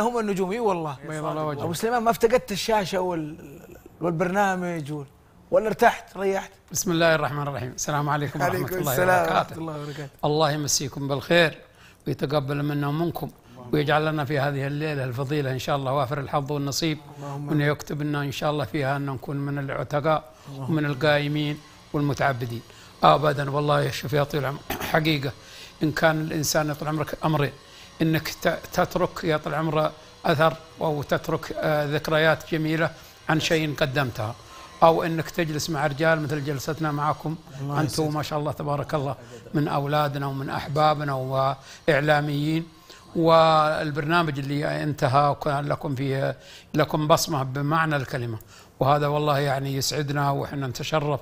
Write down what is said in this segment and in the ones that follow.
هم النجوم اي والله بيض الله وجهك ابو سليمان ما افتقدت الشاشه وال... والبرنامج وال... ولا ارتحت ريحت بسم الله الرحمن الرحيم السلام عليكم ورحمه الله وبركاته الله وبركاته الله يمسيكم بالخير ويتقبل منا ومنكم ويجعل لنا في هذه الليلة الفضيلة إن شاء الله وافر الحظ والنصيب وأن يكتب لنا إن شاء الله فيها أن نكون من العتقاء ومن القائمين والمتعبدين أبدا والله يا شوف يا طويل العمر حقيقة إن كان الإنسان يطول عمرك أمرين انك تترك يا طال عمره اثر او تترك آه، ذكريات جميله عن شيء قدمتها او انك تجلس مع رجال مثل جلستنا معكم انتم ما شاء الله تبارك الله من اولادنا ومن احبابنا واعلاميين والبرنامج اللي انتهى وكان لكم فيه لكم بصمه بمعنى الكلمه وهذا والله يعني يسعدنا واحنا نتشرف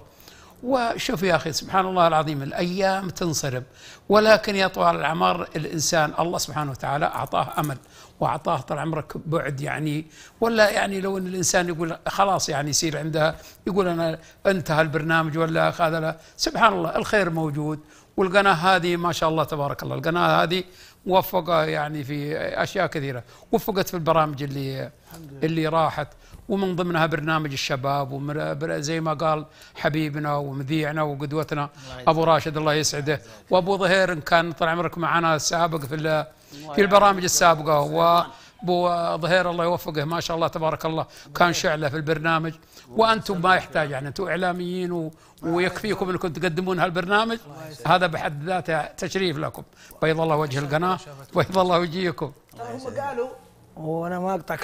وشوف يا أخي سبحان الله العظيم الأيام تنصرم ولكن يا طوال العمر الإنسان الله سبحانه وتعالى أعطاه أمل وأعطاه طال عمرك بعد يعني ولا يعني لو أن الإنسان يقول خلاص يعني يصير عندها يقول أنا انتهى البرنامج ولا هذا لا سبحان الله الخير موجود والقناة هذه ما شاء الله تبارك الله القناة هذه موفقة يعني في أشياء كثيرة وفقت في البرامج اللي اللي راحت ومن ضمنها برنامج الشباب وزي ما قال حبيبنا ومذيعنا وقدوتنا أبو راشد الله يسعده وأبو ظهير إن كان طال عمرك معنا سابق في في البرامج السابقة بو ظهير الله يوفقه ما شاء الله تبارك الله كان شعله في البرنامج وانتم ما يحتاج يعني انتم اعلاميين و... ويكفيكم انكم تقدمون هالبرنامج هذا بحد ذاته تشريف لكم بيض الله وجه القناه بيض الله وجهكم هم قالوا وانا ما اقطع